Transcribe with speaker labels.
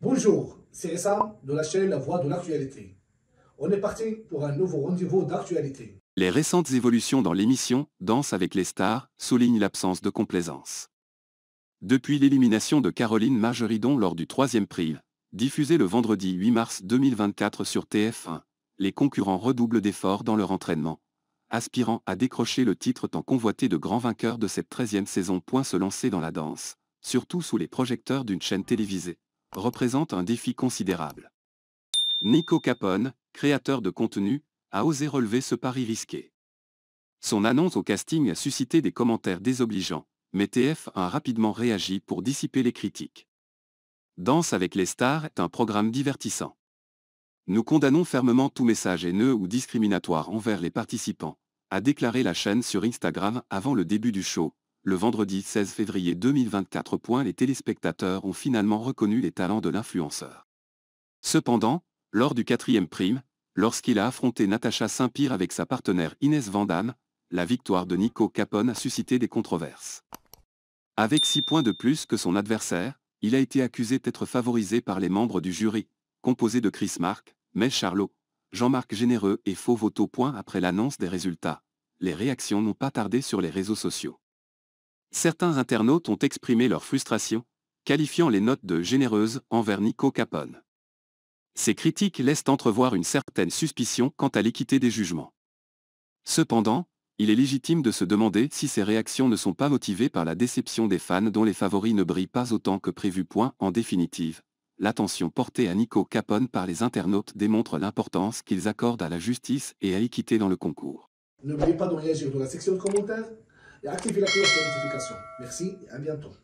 Speaker 1: Bonjour, c'est Essa de la chaîne La Voix de l'actualité. On est parti pour un nouveau rendez-vous d'actualité. Les récentes évolutions dans l'émission Danse avec les stars soulignent l'absence de complaisance. Depuis l'élimination de Caroline Margeridon lors du troisième prix, diffusé le vendredi 8 mars 2024 sur TF1, les concurrents redoublent d'efforts dans leur entraînement, aspirant à décrocher le titre tant convoité de grand vainqueur de cette 13e saison. Point se lancer dans la danse, surtout sous les projecteurs d'une chaîne télévisée représente un défi considérable. Nico Capone, créateur de contenu, a osé relever ce pari risqué. Son annonce au casting a suscité des commentaires désobligeants, mais tf a rapidement réagi pour dissiper les critiques. Danse avec les stars est un programme divertissant. Nous condamnons fermement tout message haineux ou discriminatoire envers les participants, a déclaré la chaîne sur Instagram avant le début du show, le vendredi 16 février 2024. Les téléspectateurs ont finalement reconnu les talents de l'influenceur. Cependant, lors du quatrième prime, lorsqu'il a affronté Natacha saint pierre avec sa partenaire Inès Vandamme, la victoire de Nico Capone a suscité des controverses. Avec 6 points de plus que son adversaire, il a été accusé d'être favorisé par les membres du jury, composé de Chris Marc, Mel Charlot, Jean-Marc Généreux et Faux point Après l'annonce des résultats, les réactions n'ont pas tardé sur les réseaux sociaux. Certains internautes ont exprimé leur frustration, qualifiant les notes de généreuses envers Nico Capone. Ces critiques laissent entrevoir une certaine suspicion quant à l'équité des jugements. Cependant, il est légitime de se demander si ces réactions ne sont pas motivées par la déception des fans dont les favoris ne brillent pas autant que prévu. Point en définitive, l'attention portée à Nico Capone par les internautes démontre l'importance qu'ils accordent à la justice et à l'équité dans le concours. N'oubliez pas de réagir la section de commentaires et activez la cloche de notification. Merci et à bientôt.